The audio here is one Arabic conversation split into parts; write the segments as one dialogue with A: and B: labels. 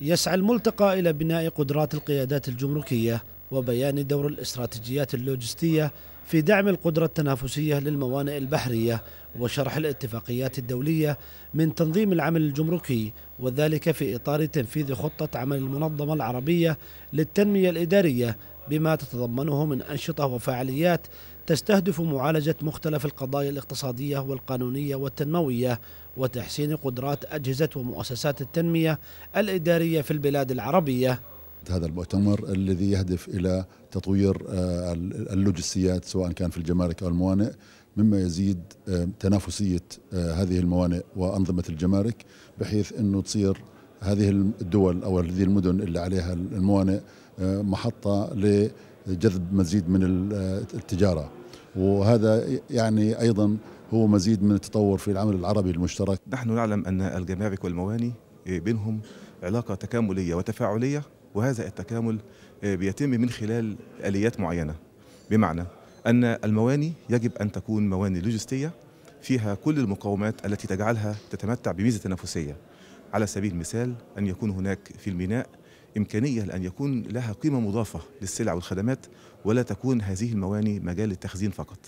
A: يسعى الملتقى إلى بناء قدرات القيادات الجمركية وبيان دور الاستراتيجيات اللوجستية في دعم القدرة التنافسية للموانئ البحرية وشرح الاتفاقيات الدولية من تنظيم العمل الجمركي وذلك في إطار تنفيذ خطة عمل المنظمة العربية للتنمية الإدارية بما تتضمنه من أنشطة وفعاليات تستهدف معالجة مختلف القضايا الاقتصادية والقانونية والتنموية وتحسين قدرات أجهزة ومؤسسات التنمية الإدارية في البلاد العربية
B: هذا المؤتمر الذي يهدف إلى تطوير آه، اللوجستيات سواء كان في الجمارك أو الموانئ مما يزيد آه، تنافسية آه، هذه الموانئ وأنظمة الجمارك بحيث أنه تصير هذه الدول أو هذه المدن اللي عليها الموانئ محطة جذب مزيد من التجاره وهذا يعني ايضا هو مزيد من التطور في العمل العربي المشترك
C: نحن نعلم ان الجمارك والمواني بينهم علاقه تكامليه وتفاعليه وهذا التكامل بيتم من خلال اليات معينه بمعنى ان المواني يجب ان تكون مواني لوجستيه فيها كل المقومات التي تجعلها تتمتع بميزه تنافسيه على سبيل المثال ان يكون هناك في الميناء إمكانية لأن يكون لها قيمة مضافة للسلع والخدمات ولا تكون هذه المواني مجال التخزين فقط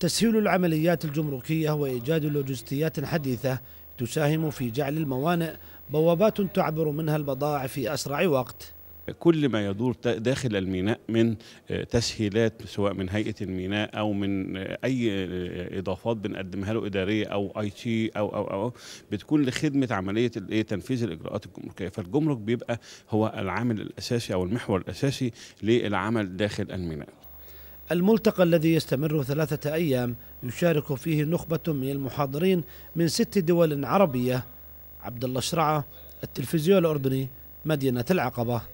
A: تسهيل العمليات الجمركية وإيجاد لوجستيات حديثة تساهم في جعل الموانئ بوابات تعبر منها البضائع في أسرع وقت
D: كل ما يدور داخل الميناء من آه، تسهيلات سواء من هيئه الميناء او من آه، اي آه، اضافات بنقدمها له اداريه او اي تي او او او بتكون لخدمه عمليه الايه تنفيذ الاجراءات الجمركيه فالجمرك بيبقى هو العامل الاساسي او المحور الاساسي للعمل داخل الميناء
A: الملتقى الذي يستمر ثلاثة أيام يشارك فيه نخبة من المحاضرين من ست دول عربية عبد الله شرعة التلفزيون الأردني مدينة العقبة